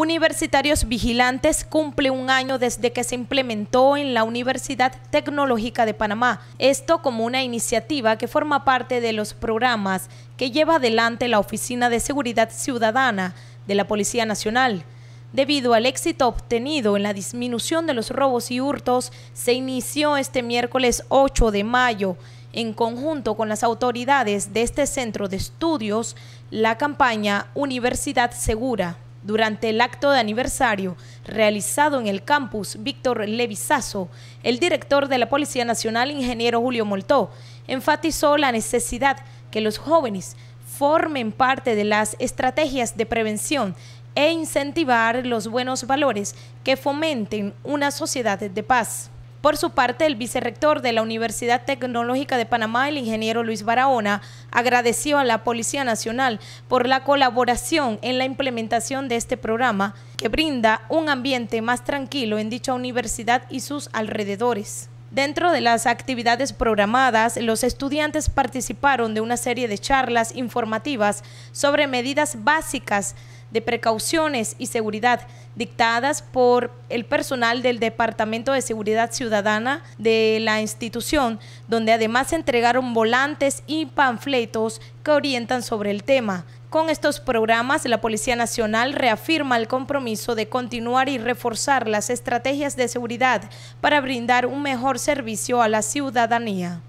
Universitarios Vigilantes cumple un año desde que se implementó en la Universidad Tecnológica de Panamá, esto como una iniciativa que forma parte de los programas que lleva adelante la Oficina de Seguridad Ciudadana de la Policía Nacional. Debido al éxito obtenido en la disminución de los robos y hurtos, se inició este miércoles 8 de mayo en conjunto con las autoridades de este centro de estudios, la campaña Universidad Segura. Durante el acto de aniversario realizado en el campus Víctor Levisazo, el director de la Policía Nacional, ingeniero Julio Moltó, enfatizó la necesidad que los jóvenes formen parte de las estrategias de prevención e incentivar los buenos valores que fomenten una sociedad de paz. Por su parte, el vicerrector de la Universidad Tecnológica de Panamá, el ingeniero Luis Barahona, agradeció a la Policía Nacional por la colaboración en la implementación de este programa que brinda un ambiente más tranquilo en dicha universidad y sus alrededores. Dentro de las actividades programadas, los estudiantes participaron de una serie de charlas informativas sobre medidas básicas de precauciones y seguridad dictadas por el personal del Departamento de Seguridad Ciudadana de la institución, donde además se entregaron volantes y panfletos que orientan sobre el tema. Con estos programas, la Policía Nacional reafirma el compromiso de continuar y reforzar las estrategias de seguridad para brindar un mejor servicio a la ciudadanía.